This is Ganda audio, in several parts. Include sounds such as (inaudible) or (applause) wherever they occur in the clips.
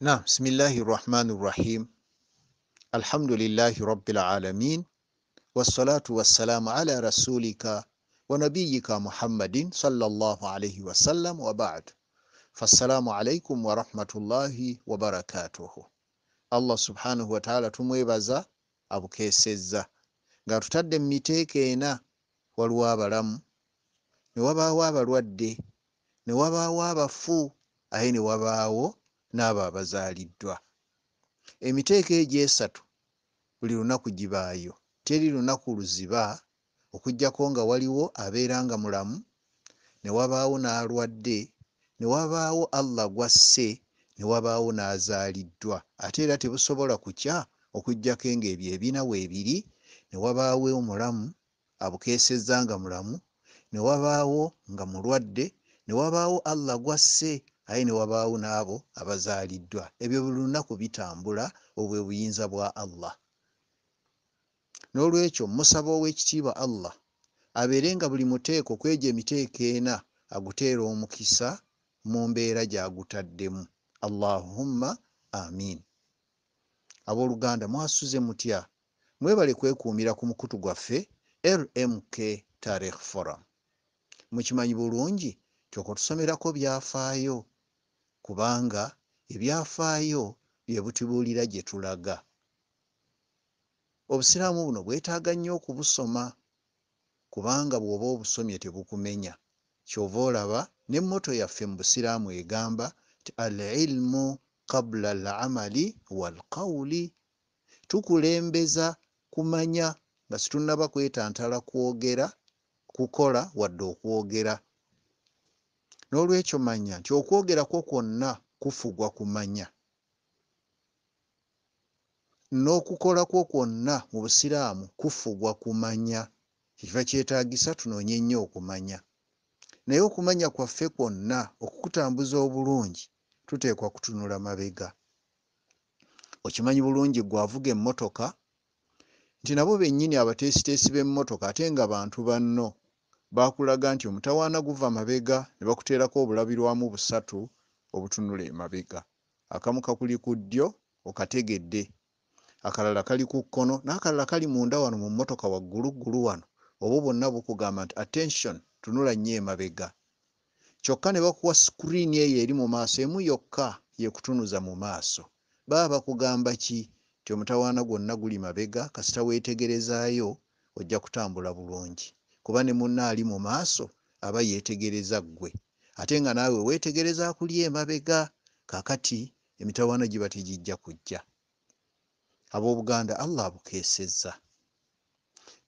na bisimilahi rahmani rahim alhamdulilahi rabilalamin wasalatu wasalamu ala rasulika wanabiyika muhammadin salllah alaihi wasalam wabad fassalamu alaikum warahmatullahi wabarakatuhu allah subhanahu wataala tumwebaza abukeseza nga tutadde mumiteeka ena waliwo abalamu newabaawo abalwadde newabaawo abafu aye newabaawo n'abo abazaaliddwa emiteeko egyo esatu buli lunaku gibaayo teri lunaku luziba okugyako nga waliwo abeera nga mulamu ne wabaawo n'alwadde ne wabaawo allah gwasse ne wabaawo n'azaaliddwa ate era tebusobola kukya okugyako nga ebyo ebinaweebiri ne wabaawo omulamu abukeesezza nga mulamu ne wabaawo nga mulwadde ne wabaawo allah gwasse aye ne wabaawo n'abo abazaaliddwa ebyo buli lunaku bitambula obwe buyinza bwa allah n'olwekyo musaba ow'ekitiibwa allah abeere nga buli muteeko kwejo emiteeko ena aguteera omukisa mu mbeera gyagutaddemu allahumma amin abooluganda mwasuze mutya mwebale kwekuumira ku mukutu gwaffe rmk tarikh forum mukimanyi bulungi kyoka tusomerako byafaayo kubanga ebyafaayo bye butubuulira gye tulaga obusiraamu buno bwetaaga nnyo okubusoma kubanga bw'oba obusomye tebukumenya kyova olaba nemmoto yaffe mu busiraamu egamba nti al ilimu kabula alamali waalqawuli tukulembeza kumanya nga situnaba kwetantala kwogera kukola wadde okwogera n'olwekyo manya nti okwogerakwo kwonna kufugwa kumanya n'okukolakwo kwonna mu busiraamu kufugwa kumanya kiva kyetaagisa tunoonye nnyo okumanya naye okumanya kwaffe kwonna okukutambuza obulungi tuteekwa kutunula mabega okimanyi bulungi gwavuga emmotoka nti nabo bennyini abateesiteesi b'emmotoka ate nga bantu banno bakulaga nti omutawaana guva mabega ne bakuteerako obulabirwamu busatu obutunula emabega akamu kakuli ku ddyo okategedde akalala kali ku kkono n'akalala kali munda wano mu mmotoka wagguluggulu wano obwo bwonna bukugamba nti attention tunula nnyo emabega kyokka ne bakuwa sikuriini eyo eri mu maaso emu yokka yekutunuza mu maaso baba bakugamba ki ti omutawaana gwonna guli mabega kasita weetegerezaayo ojja kutambula bulungi kuba ne munna ali mu maaso aba yeetegereza ggwe ate nga naawe weetegereza kulya emabega kakati emitawaana giba tegijja kujja abobuganda allah abukeesezza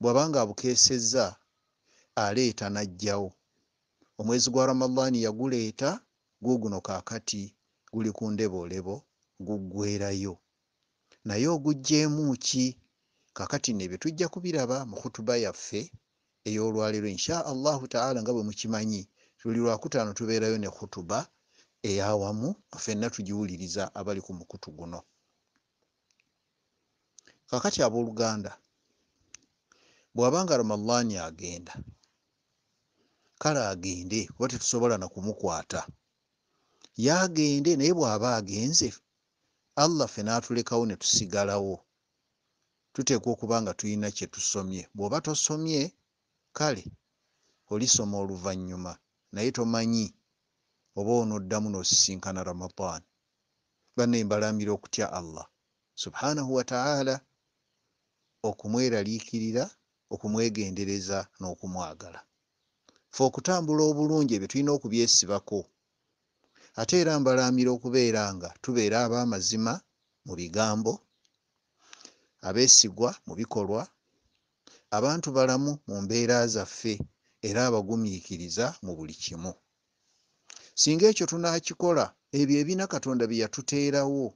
bwabanga abukeesezza aleeta n'ajjawo omwezi gwa ramadaani yaguleeta guguno kakati guli ku ndeboolebo guggwerayo naye ogugjeemu ki kakati nebyo tujja kubiraba mu khutuba yaffe ey'olwaliro insha allahu taala nga bwe mukimanyi tuli lwakutaano tubeerayo ne khutuba eyawamu ffenna tugiwuliriza abali ku mukutu guno kakati abooluganda bw'abanga ramallaani agenda kale agende kuba tetusobola na kumukwata yaagende naye bw'aba agenze allah ffe naatulekawo ne tusigalawo tuteekwa okuba nga tulina kye tusomye bw'oba tosomye kale olisoma oluvanyuma naye tomanyi oba onoddamu nosisinkana ramadan banne mbalamira okutya allah subhanahu wataala okumweraliikirira okumwegendereza n'okumwagala fe okutambula obulungi ebyo tulina okubyesibako ate era mbalamira okubeera nga tubeera ab'amazima mu bigambo abeesigwa mu bikolwa abantu balamu mu mbeera zaffe era abagumiikiriza mu buli kimu singa ekyo tunakikola ebyo ebina katonda bye yatuteerawo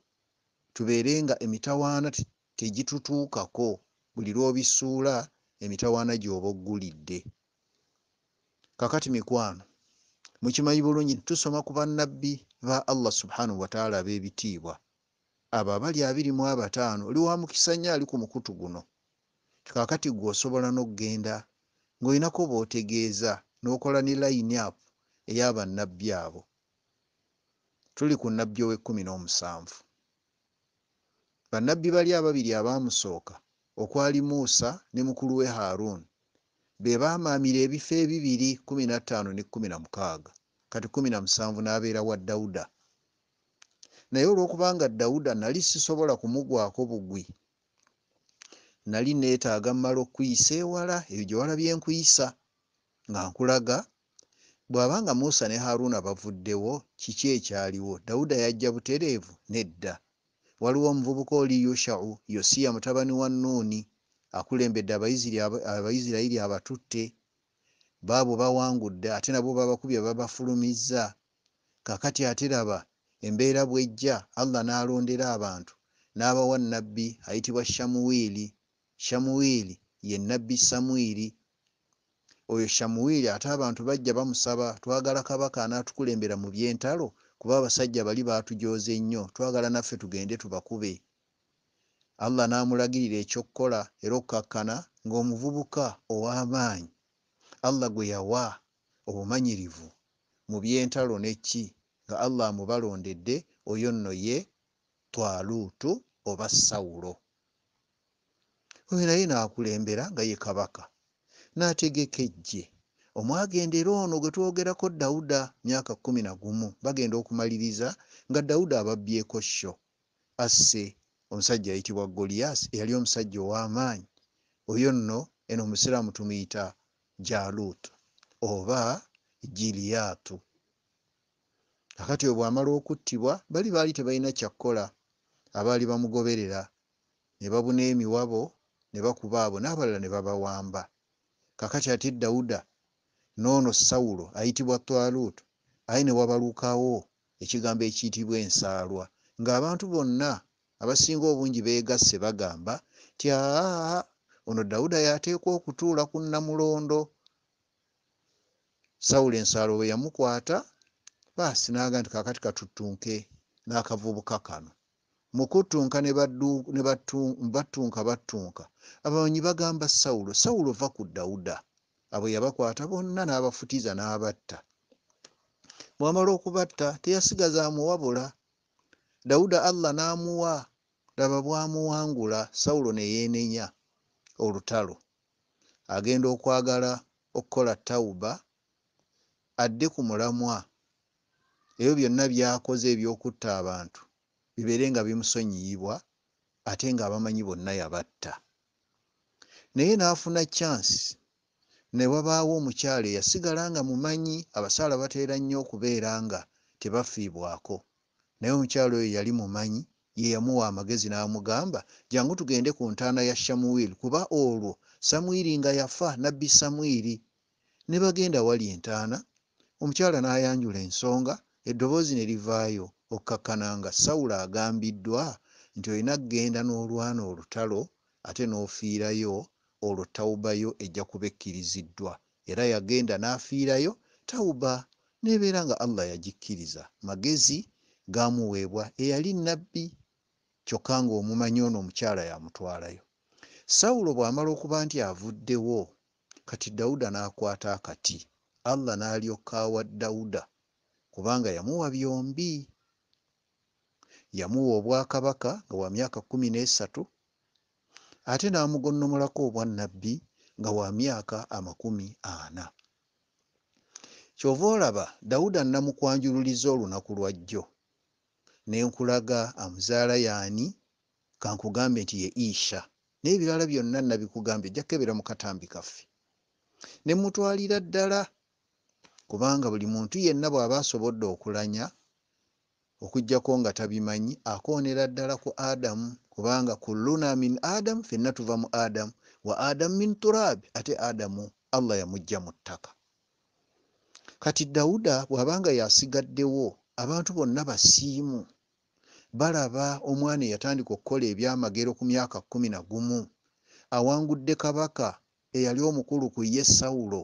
tubeere nga emitawaana tegitutuukako buli lwobisuula emitawaana gy'oba oggulidde kakati mikwano mukimanyi bulungi tusoma ku bannabbi ba allah subhanahu wataala ab'ebitiibwa abo abali abiri mu abataano oli wa mukisa nnyo ali ku mukutu guno kakati gwe osobola n'okgenda ng'olinako bootegeeza n'okola ne line up ey'abannabbi abo tuli ku nnabbi ow'ekkumi n'omusanvu bannabbi bali ababiri abaamusooka okwali muusa ne mukulu we haruuni be baamaamira ebifo ebibiri 15 ne 16 kati 17 n'abeera wa dawuda naye olw'okubanga dawuda nali sisobola kumugwako bugwi nali neetaaga mmala okkuyisa ewala ebyo gye walabye nkuyisa nga nkulaga bw'aba nga muusa ne haruna bavuddewo kiki ekyaliwo dawuda yajja butereevu nedda waliwo omuvubuka oli yoshau yosiya mutabani wa nuuni akulembedde abayisirayiri abatutte baabo bawangudde ate nabo babakubya babafulumizza kakati ate raba embeera bwejja allah n'alondera abantu n'abawa nnabbi ayitibwa shamuwiiri shamuwiri ye nabbi samwiri oyo shamuwiri ate abantu bajja bamusaba twagala kabaka anaatukulembera mu byentalo kuba abasajja bali baatujoze nnyo twagala naffe tugende tubakube allah n'amulagirira ekyokukola era okukakkana ng'omuvubuka ow'amaanyi allah gwe yawa obumanyirivu mu byentalo neki nga allah amubalondedde oyo nno ye twalutu oba sawulo oyo naye naakulembera nga ye kabaka n'ategeka ejje omwagendera ono gwe twogerako dawuda myaka kumi nagumu bagenda okumaliriza nga dawuda ababbyeko sho asse omusajja ayitibwa goliyas eyali omusajja ow'amaanyi oyo nno eno omusiraamu tumuyita jalut oba giriyaatu akati we bwamala okuttibwa bali baali tebalina kyakkola abaali bamugoberera ne babuna emiwabo ne bakuba abo n'abalala ne babawamba kakati ati dawuda noono sawulo ayitibwa twalut aye ne wabalukawo ekigambo ekiyitibwa ensaalwa ng'abantu bonna abasinga obungi beegasse bagamba ti aaa ono dawuda yateekwa okutuula ku nnamulondo sawulo ensaalwa bwe yamukwata baasi naga nti kakati katuttunke n'akavubuka kano mukuttunka ne battunka battunka abawonyi bagamba sawulo sawulo va ku dawuda abo yabakwata bonna n'abafutiza n'abatta bwamala okubatta teyasigazaamu wabula dawuda allah n'amuwa laba bwamuwangula sawulo neyeenenya olutalo agenda okwagala okukola tawuba adde ku mulamwa ebyo byonna byakoze ebyokutta abantu bibeere nga bimusonyiyibwa ate ng'abamanyi bonna yabatta naye n'afuna kyansi ne wabaawo omukyalo eyasigala nga mumanyi abasaala batera nnyo okubeera nga tebafiibwako naye omukyalo oyo yali mumanyi ye yamuwa amagezi n'amugamba jangu tugende ku ntaana ya shamuwiri kuba olwo samwiri nga yafa nabbi samwiri ne bagenda wali entaana omukyala n'ayanjula ensonga eddoboozi ne livaayo okkakkana nga sawulo agambiddwa nti olina kgenda n'olwana olutalo ate n'ofiirayo olwo tawuba yo ejja kuba ekkiriziddwa era yagenda n'afiirayo tawuba neebeera nga allah yagikkiriza magezi gaamuweebwa eyali nabbi kyokka ngaomumanyi ono omukyala yamutwalayo sawulo bw'amala okuba nti avuddewo kati dawuda n'akwata akati allah n'alyokaawa dawuda kubanga yamuwa byombi yamuwa obwakabaka nga wa myaka kumi n'esatu ate n'amugonnomolako obwannabbi nga wa myaka amakumi ana kyova olaba dawudi annamukwanjululiza olunaku lwa jjo nenkulaga amuzaala yaani kankugambe nti ye isha n'ebirala byonna nabikugambye jjakkebera mu katambi kaffe ne mutwalira ddala kubanga buli muntu yenna bw'aba asobodde okulanya okugjako nga tabimanyi akoonera ddala ku adamu kubanga kuluna min adam fenna tuva mu adam wa adam min turabi ate adamu allah yamujja mu ttaka kati dawuda bwabanga yasigaddewo abantu bonna basiimu balaba omwana eyatandika okukola ebyamagero ku myaka kumi na gumu awangudde kabaka eyali omukulu ku ye sawulo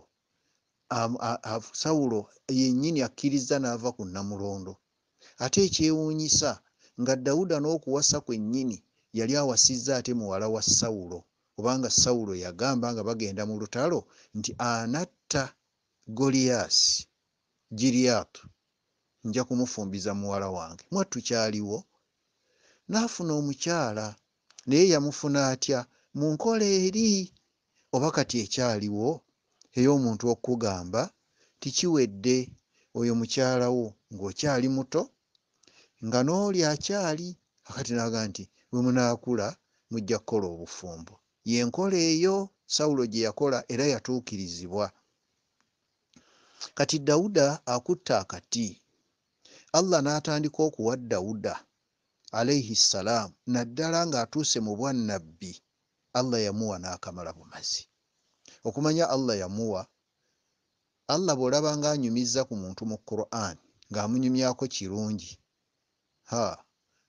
sawulo yennyini akkiriza n'ava ku nnamulondo ate ekyewuunyisa nga dawuda n'okuwasa kwennyini yali awasizza ate muwala wa sawulo kubanga sawulo yagamba nga bagenda mu lutalo nti anatta goliyasi giriyatu nja kumufumbiza muwala wange mwattu kyaliwo naafuna omukyala naye yamufuna atya mu nkola eri oba kati ekyaliwo ey'omuntu okugamba tikiwedde oyo mukyalawo ng'okyali muto nga n'oli akyali akati naga nti bwe munaakula mujja kukola obufumbo yenkola eyo sawulo gye yakola era yatuukirizibwa kati dawuda akutta akati allah n'atandika okuwa dawuda alaihi ssalaamu naddala ng'atuuse mu bwannabbi allah yamuwa n'akamala bumazi okumanya allah yamuwa allah bw'olaba ng'anyumiza ku muntu mu quran ng'amunyumyako kirungi haa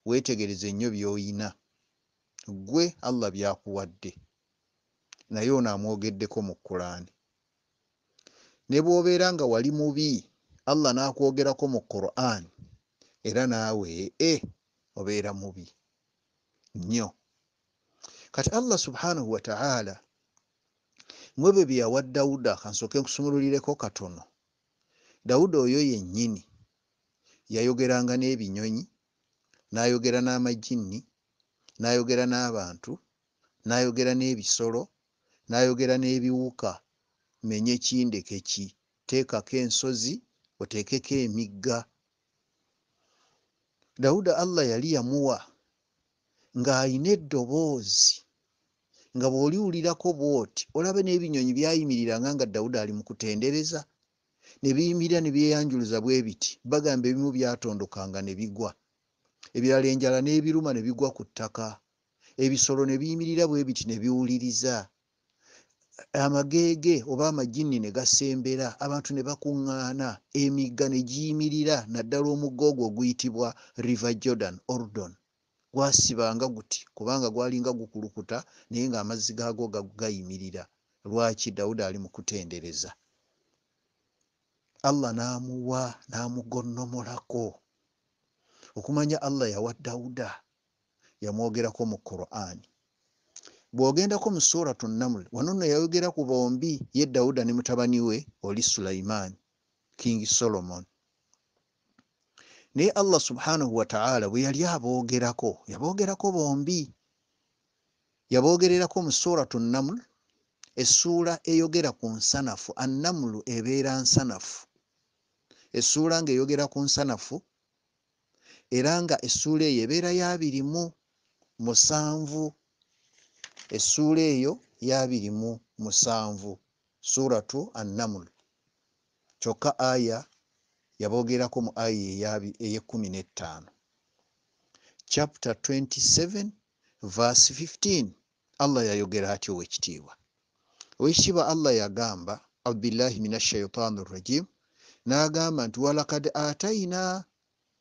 weetegereze nnyo by'oyina gwe allah byakuwadde naye ono amwogeddeko mu kulaani ne bw'obeera nga wali mubi allah n'akwogerako mu quran era naawe e obeera mubi nnyo kati allah subhanahu wataala mwebyo bye yawa dawuda kansooke nkusumululireko katono dawuda oyo yennyini yayogeranga n'ebinyonyi n'ayogera n'amajinni n'ayogera n'abantu n'ayogera n'ebisolo n'ayogera n'ebiwuka menye kindeke ki teekako ensozi oteekeko emigga dawuda allah yali yamuwa ng'ayina eddoboozi nga bw'oliwulirako bw'oti olabe n'ebinyonyi byayimiriranga nga dawuda ali mu kutendereza ne biyimirira ne byeyanjuluza bwe biti bagamba ebimu byatondokanga ne bigwa ebirala enjala n'ebiruma ne bigwa ku ttaka ebisolo ne biyimirira bwe biti ne biwuliriza amageege oba amaginni ne gasembera abantu ne bakuŋŋaana emigga ne giyimirira naddala omugga ogwo oguyitibwa river jordan ordon gwasibanga guti kubanga gwalinga gukulukuta naye ng'amazzi gaago gagayimirira lwaki dawudi ali mukutendereza allah n'amuwa n'amugonnomolako okumanya allah yawa dawuda yamwogerako mu qurani bwogendako mu suratu namul wanono yayogera ku bombi ye dawuda ne mutabani we oli sulaiman king solomon naye allah subhanahu wataala bwe yali aboogerako yaboogerako bombi yaboogererako mu suratu namul essuula eyogera ku nsanafu annamulu ebeera nsanafu essuula ngaeyogera ku nsanafu era nga essuula eyo ebeera ya birimu musanvu essuula eyo yabirimu musanvu suratu annamul kyokka aya yaboogerako mu aya eyekumi n'ettaano chapta 27 vs 15 allah yayogera atyo owekitiibwa owekitiibwa allah yagamba abdullahi min ashaitaani rrajim n'agamba nti walakad ataina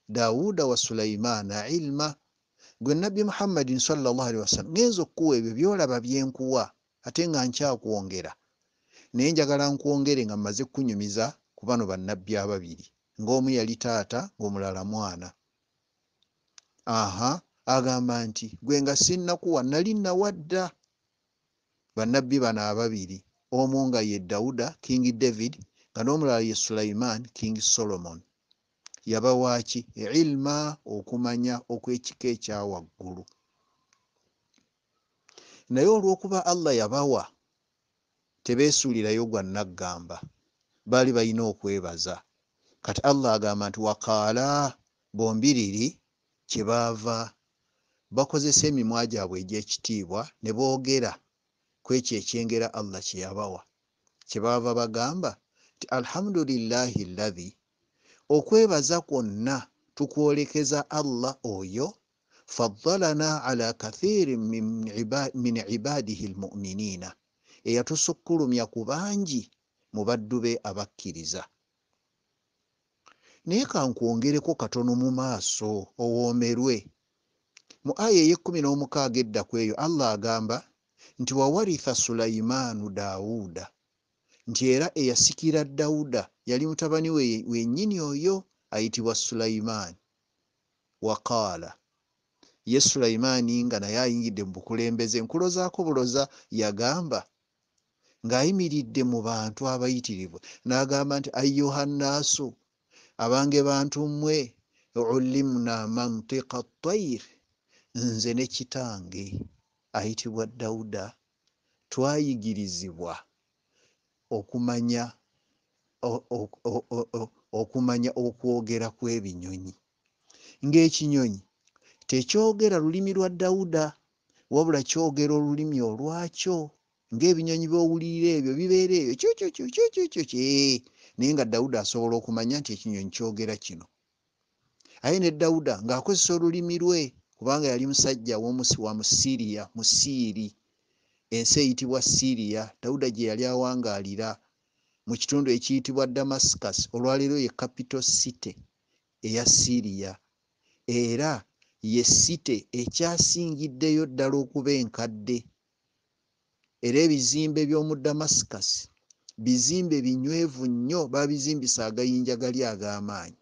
dawuda wa sulaimaana ilma gwe nabbi muhammadin sallwasalam genza okkuwa ebyo byolaba byenkuwa ate nga nkyakwongera naye njagala nkwongere nga mmaze kkunyumiza ku bano bannabbi ababiri ngaomu yali taata ngaomulala mwana aha agamba nti gwe nga sinnakuwa nali nawadda bannabbi bano ababiri omu nga ye dawuda king david nga n'omulala ye sulaiman king solomon yabawaaki ilma okumanya okw'ekika ekya waggulu naye olw'okuba allah yabawa tebeesuulirayo gwa naggamba baali balina okwebaza kati allah agamba nti waqaala bombiriri kyebaava bakozesa emimwa gyabwe egy'ekitiibwa ne boogera ku ekyo ekyengera allah kyeyabawa kyebaava bagamba nti alhamdulillahi llahi okwebaza kwonna tukwolekeza allah oyo faddalana ala kathirin min ibadihi almuminiina eyatusukkulumya ku bangi mu baddu be abakkiriza naye kankwongereko katono mu maaso owoomerwe mu aya ey16 edda ku eyo allah agamba nti wawaritha sulaimaanu daawuuda nti era eyasikira dawuda yali mutabani wenyini we oyo ayitibwa sulaimaani waqaala ye sulaimaani nga naye ayingidde mu bukulembeze nkulozaako buloza yagamba ng'ayimiridde mu bantu abayitirivu n'agamba nti ayuhannaasu abange bantu mmwe ulimna mantika tair nze ne kitange ayitibwa dawuda twayigirizibwa okumanya okumanya okwogera kw'ebinyonyi ng'ekinyonyi tekyogera lulimi lwa dawuda wabula kyogera olulimi olwakyo ng'ebinyonyi b'owulirira ebyo bibeera ebyo kyokyokyokyokyokye eh, naye nga dawuda asobola okumanya nti ekinyonyi kyogera kino aye ne dawuda ng'akozesa olulimi lwe kubanga yali musajja w'omusi wa musiriya musiiri ensi eyitibwa siriya dawuda gye yali awangaalira mu kitundu ekiyitibwa damascus olwaleero ye capital city eya siriya era ye site ekyasingiddeyo ddala okuba enkadde era ebizimbe by'omu damascus bizimbe binywevu nnyo babizimbisa agayinja gali ag'amaanyi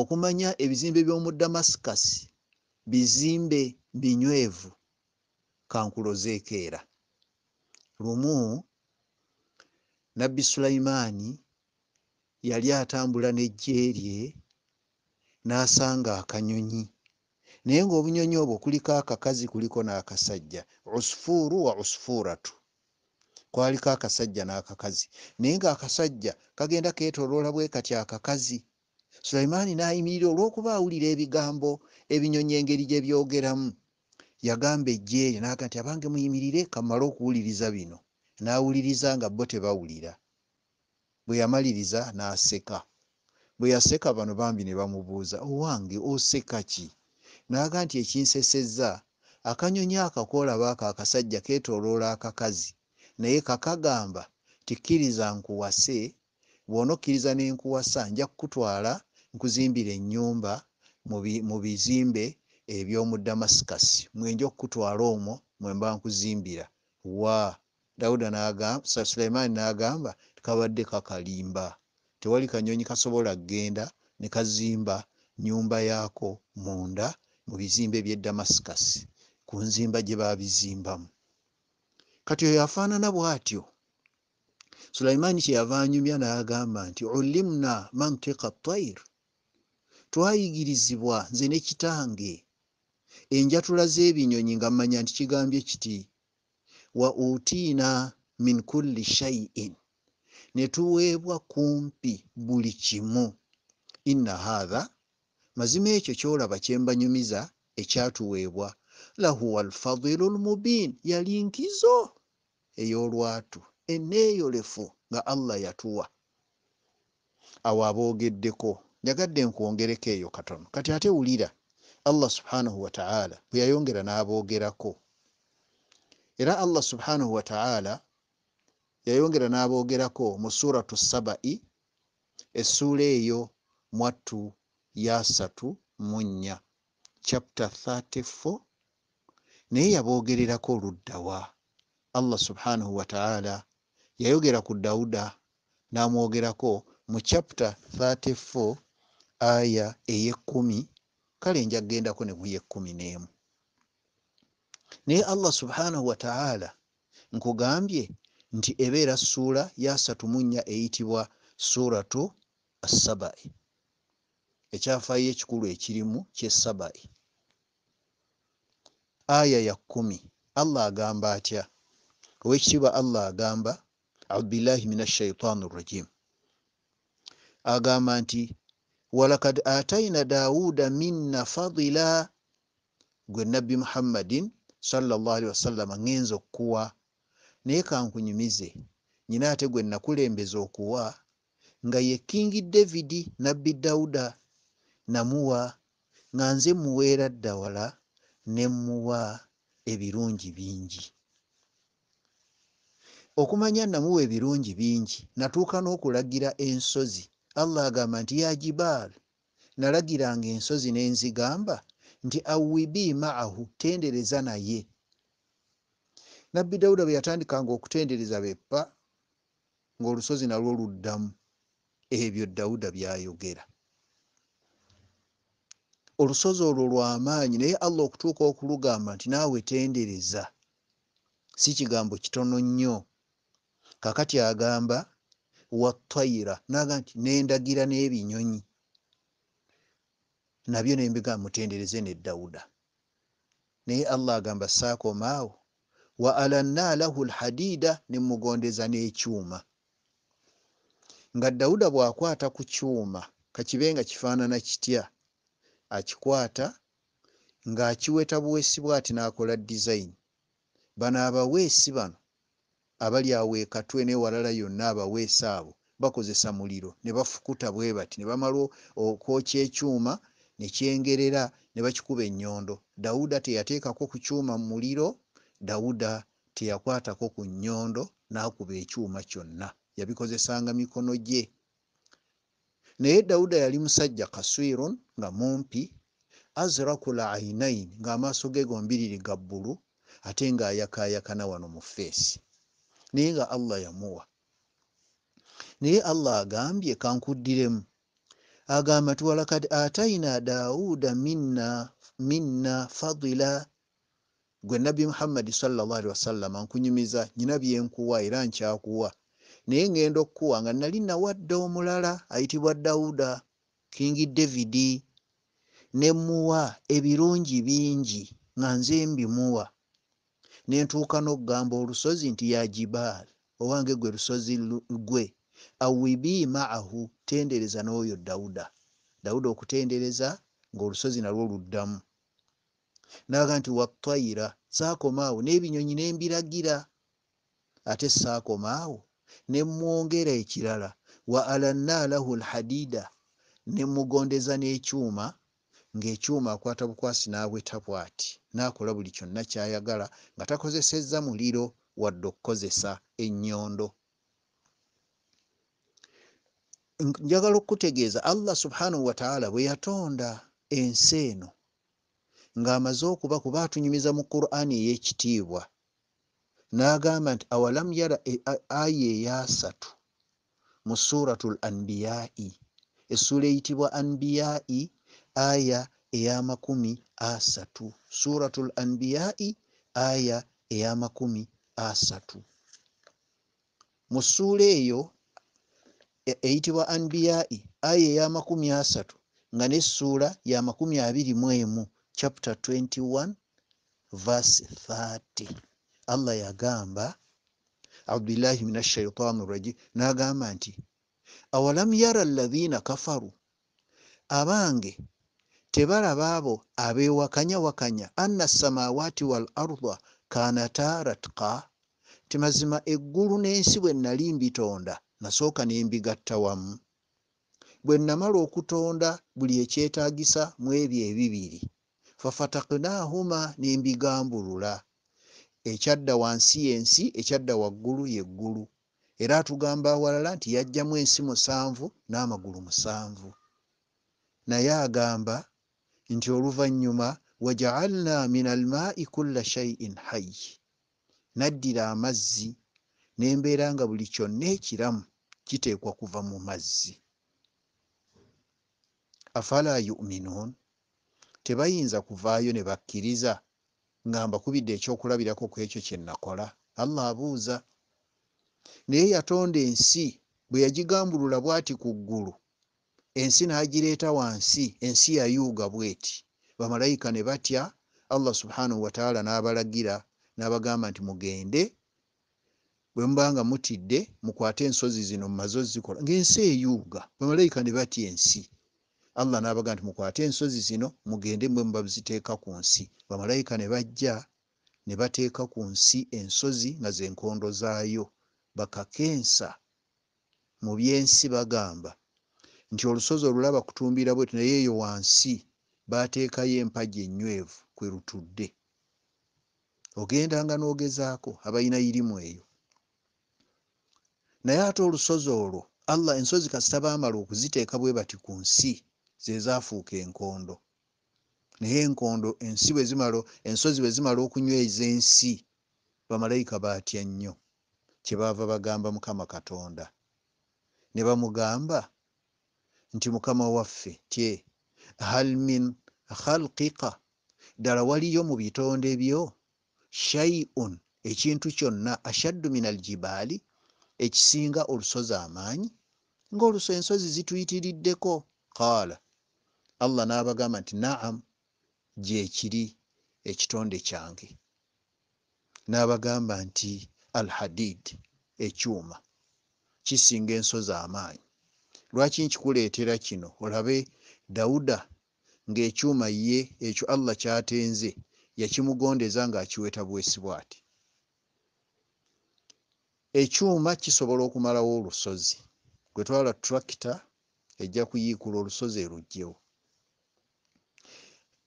okumanya ebizimbe by'omu damascus bizimbe binywevu kankulozeekeera lumu nabbi sulaimaani yali atambula nejjeerye n'asanga akanyonyi naye ng'obunyonyi obwo kuliko akakazi kuliko n'akasajja usufuuru wa usufuuratu kwaliko akasajja n'akakazi naye ngaakasajja kagenda keetoloola bwe kati akakazi sulaimaani n'ayimirira olw'okuba awulira ebigambo ebinyonyi engeri gye byogeramu yagamba ejjeeri naga nti abange muyimirire kamale okuwuliriza bino nawuliriza nga bo tebawulira bwe yamaliriza naseka bwe yaseka bano bambi ne bamubuuza owange oseka ki naga nti ekinsesezza akanyonyi akakoolabaako akasajja keetooloola akakazi naye kakagamba tikkiriza nkuwase bwona okkiriza nenkuwasa nja kukutwala nkuzimbira ennyumba mu bizimbe ebyomu damasikasi mwenja okukutwala omwo mwemba nkuzimbira wa dawuda sulemaani n'agamba tekabadde kakalimba tewali kanyonyi kasobola kgenda ne kazimba nyumba yaako munda mu bizimbe bye damasikasi ku nzimba gye baabizimbamu kati oyo afaanana bw'atyo sulaimaani kyeyava anyumya n'agamba nti ulimna mantika tair twayigirizibwa nze ne kitange enjatula z'ebinyonyi nga mmanya nti kigambye kiti wa utiina min kulli shaiin ne tuweebwa kumpi buli kimu inna haatha mazima ekyo kyolaba kyembanyumiza ekyatuweebwa lahuwa alfadilu lmubiin yali nkizo ey'olwatu eneeyolefu nga allah yatuwa awo aboogeddeko njagadde nkwongereko eyo katono kati ate wulira allah subhanahu wataala bweyayongera n'aboogerako era allah subhanahu wataala yayongera n'aboogerako mu suratu sabai essuula eyo mwattu yasatu mu nnya chapter 34 naye yaboogererako oluddawa allah subhanahu wataala yayogera ku dawuda n'amwogerako mu chapter 34 aya eyekumi kale njagendako nekuya ekumi nemu naye allah subhanahu wataala nkugambye nti ebeera suula yasatu munya eyitibwa suratu assabai ekyafaayo ekikulu ekirimu kyesabai aya yakumi allah agamba atya owekitiibwa allah agamba audubillahi min ashaitaani rrajim agamba nti walakad ataina dauda minna fadila gwe nabbi muhammadin sawasalama ngenza okukuwa naye kankunyumize nyina ate gwe nakulembeza okuwa nga ye kingi davidi nabbi dawuda namuwa nga nze muweera ddawala ne muwa ebirungi bingi okumanya namuwa ebirungi bingi natuuka n'okulagira ensozi allah agamba nti ya gibaal nalagiranga ensozi nenzigamba nti awibi maahu tendereza naye nabbi dawuda bwe yatandikanga okutendereza beppa ngaolusozi nalwo luddamu ebyo dawuda byayogera olusozi olwo lwamaanyi naye allah okutuuka okulugamba nti naawe tendereza si kigambo kitono nnyo kakati agamba watayira naga nti nendagira n'ebinyonyi nabyo nembiga mutendereze ne dawuda naye allah agamba saakomaawo wa alannaa lahu lhadiida nemugondeza n'ekyuma nga dawuda bwakwata ku kyuma kakibe nga kifaanana kitya akikwata ng'akiweta buweesi bw ati n'akola disayini bano abaweesi bano abali awo ekatwe newalala yonna abaweesa abo bakozesa muliro ne bafukuta bwe bati ne bamala okwokya ekyuma ne kyengerera ne bakikuba ennyondo dawuda teyateekako ku kyuma mu muliro dawuda teyakwatako ku nnyondo n'akuba ekyuma kyonna yabikozesanga mikono gye naye dawuda yali musajja kaswiron nga mumpi azraku lainain ng'amaaso ge gombiriri ga bbulu ate ng'ayakaayakana wano mu feesi naye nga allah yamuwa naye allah agambye kankuddiremu agamba ti walakad ataina dauda minna minna fadila gwe nabbi muhammadi salllahali wasallama nkunyumiza nyina byenkuwa era nkyakuwa naye ngenda okukuwa nga nali nawadde omulala ayitibwa dawuda kingi davidi nemuwa ebirungi bingi nga nze mbimuwa nentuuka n'okugamba olusozi nti ya jibaal owange gwe lusozi gwe awibii maahu tendereza n'oyo dawuda dawuda okutendereza ngaolusozi nalwo luddamu naga nti wattayira saakoma awo n'ebinyonyi nembiragira ate saakoma awo nemwongera ekirala wa alannaa lahu lhadiida nemugondeza n'ekyuma ng'ekyuma akwata bukwasi n'abweta bw'ati n'akola buli kyonna ky'ayagala nga takozesezza muliro wadde okukozesa ennyondo njagala okukutegeeza allah subhanahu wataala bwe yatonda ensi eno ng'amaze okuba kuba atunyumiza mu qur'aani ey'ekitiibwa n'agamba nti awalam yara e, aya eyasatu mu suratul anbiyai essuula eyitibwa anbiyai aya eyamakumi asatu suratu lanbiyai aya eyamakumi asatu mu ssuula eyo e, eyitibwa anbiyai aya eyamakumi asatu nga nessuula yamakumi abiri mu emu chapter 21 verse 30 allah yagamba abdullahi min ashaitani rajim n'agamba nti awalam yara alladhina kafaru abange tebalaba abo abeewakanya wakanya anna samawaati wal arda kanata ratka temazima eggulu n'ensi bwe nali mbitonda nasooka ne mbigatta wamu bwe namala okutonda buli ekyetaagisa mu ebyo ebibiri fafataknahuma ne mbigambulula ekyadda wansi yensi ekyadda waggulu yeggulu era atugamba awalala nti yajjamu ensi musanvu n'amagulu musanvu naye agamba nti oluvanyuma wajaalna min almaai kulla shaiin hayi naddira amazzi nembeera nga buli kyonna ekiramu kiteekwa kuva mu mazzi afala yuminuun tebayinza kuvaayo ne bakkiriza nga mbakubidde ekyokulabirako ku ekyo kye nakola allah abuuza naye yatonda ensi bwe yagigambulula bw'ati ku ggulu ensi nagireeta wansi ensi yayuuga bweti bamalayika ne batya allah subhanahu wataala n'abalagira n'abagamba nti mugende bwe mubanga mutidde mukwate ensozi zino mumaze zikola ngaensi eyuuga bamalayika ne batya ensi allah n'abagamba nti mukwate ensozi zino mugende bwe muba buziteeka ku nsi bamalayika ne bajja ne bateeka ku nsi ensozi nga zenkondo zaayo bakakensa mu byensi bagamba nti olusozi olulaba kutumbira bwetu naye eyo wansi bateekayo empaji enywevu kwe lutudde ogendanga n'ogezaako abalina irimu eyo naye ate olusozi olwo allah ensozi kasita baamala okuziteeka bwe bati ku nsi zezaafuuka enkondo naye enkondo ensi bwezimala ensozi bwe zimala okunyweza ensi bamalayika baatya nnyo kyebaava bagamba mukama katonda ne bamugamba nti mukama waffe tye hal min khalkika ddala waliyo mu bitonde byo shaiun ekintu kyonna ashaddu min aljibaali ekisinga olusozi amaanyi ngaoluso ensozi zituyitiriddeko qaala allah n'abagamba nti naam gyekiri ekitonde kyange n'abagamba nti alhadid ekyuma kisinga ensozi amaanyi lwaki nkikuleetera kino olabe dawuda ng'ekyuma ye ekyo allah kyatenze yakimugondeza ng'akiweta bwesibwa ati ekyuma kisobola okumalawo olusozi gwe twala tractor ejja kuyiikula olusozi eruggyewo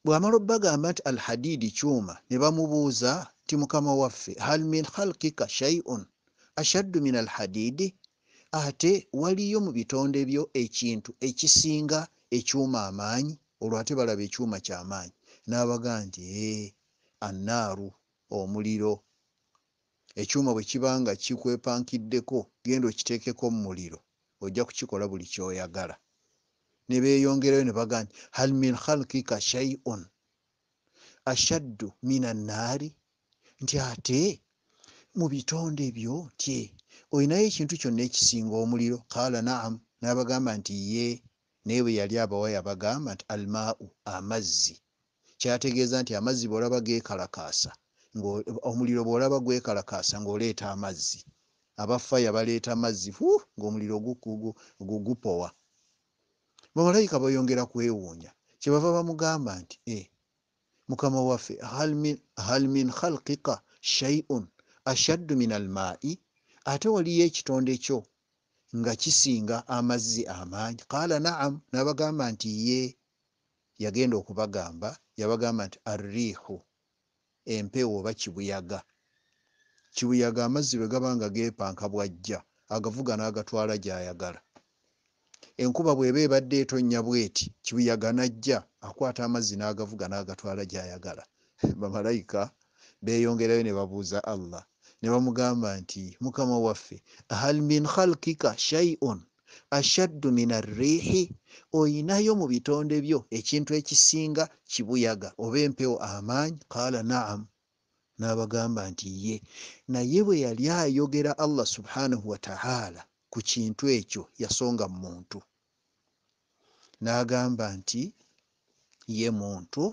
bwamala obbagamba nti al hadidi kyuma ne bamubuuza ti mukama waffe hal min khalkika shaiun ashaddu min al hadidi ate waliyo mu bitonde byo ekintu ekisinga ekyuma amaanyi olwo ate balaba ekyuma kyamaanyi n'abaga nti anaaru omuliro ekyuma bwe kiba nga kikwepankiddeko genda okiteekeko mu muliro ojja kukikola buli kyoyagala ne beeyongerayo ne baga nti hal min khalkika shaiun ashaddu min annaari nti ate mu bitonde byo tye olinayo ekintu kyonna ekisinga omuliro kaala naamu n'abagamba nti ye naye bwe yali abawa yabagamba nti almaau amazzi kyategeeza nti amazzi bwolaba geekalakaasa omuliro bwolaba gwekalakaasa ng'oleeta amazzi abafaya baleeta mazzi u ng'omuliro gupowa bamalayika bayongera kwewuunya kyebava bamugamba nti e, mukama waffe hal min khalkika shaiun ashaddu min almaai ate waliyo ekitonde kyo nga kisinga amazzi amaanyi qaala naam nabagamba nti ye yagenda okubagamba yabagamba nti arrihu empewo oba kibuyaga kibuyaga amazzi bwe gabanga gepanka bwajja agavuga n'agatwala gyayagala enkuba bweba ebadde etonnya bweti kibuyaga najja akwata amazzi n'agavuga n'agatwala gyayagala (laughs) bamalayika beeyongerayo ne babuuza allah ne bamugamba nti mukama waffe hal min khalkika shaiun ashaddu min arrihi oyinayo mu bitonde byo ekintu ekisinga kibuyaga oba empewo amaanyi qaala naam n'abagamba nti ye naye bwe yali ayogera allah subhanahu wataala ku kintu ekyo yasonga mu muntu n'agamba nti ye muntu